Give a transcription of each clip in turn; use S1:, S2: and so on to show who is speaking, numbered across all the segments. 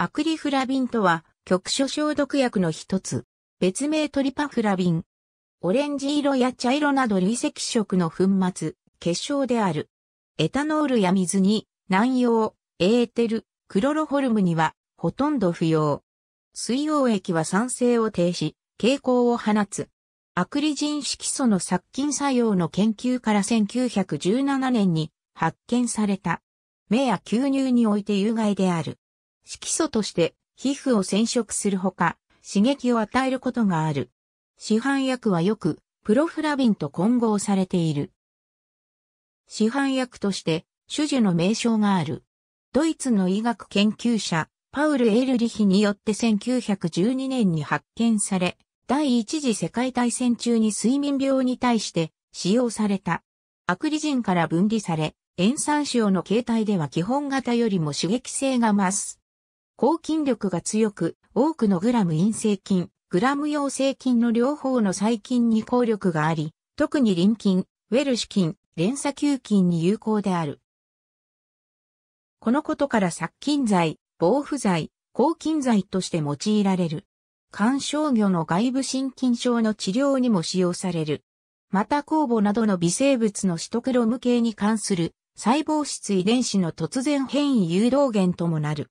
S1: アクリフラビンとは、局所消毒薬の一つ。別名トリパフラビン。
S2: オレンジ色や茶色など累積色の粉末、結晶である。エタノールや水に、南洋、エーテル、クロロホルムには、ほとんど不要。水溶液は酸性を停止、蛍光を放つ。アクリジン色素の殺菌作用の研究から1917年に発見された。目や吸入において有害である。色素として皮膚を染色するほか、刺激を与えることがある。市販薬はよく、プロフラビンと混合されている。市販薬として、種樹の名称がある。ドイツの医学研究者、パウル・エルリヒによって1912年に発見され、第一次世界大戦中に睡眠病に対して使用された。アクリジンから分離され、塩酸塩の形態では基本型よりも刺激性が増す。抗菌力が強く、多くのグラム陰性菌、グラム陽性菌の両方の細菌に効力があり、特にリン菌、ウェルシュ菌、連鎖球菌に有効である。このことから殺菌剤、防腐剤、抗菌剤として用いられる。肝障魚の外部心筋症の治療にも使用される。また酵母などの微生物のシトクロム系に関する細胞質遺伝子の突然変異誘導源ともなる。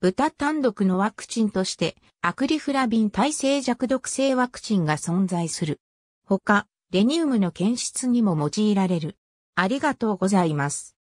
S2: 豚単独のワクチンとして、アクリフラビン耐性弱毒性ワクチンが存在する。
S1: 他、レニウムの検出にも用いられる。ありがとうございます。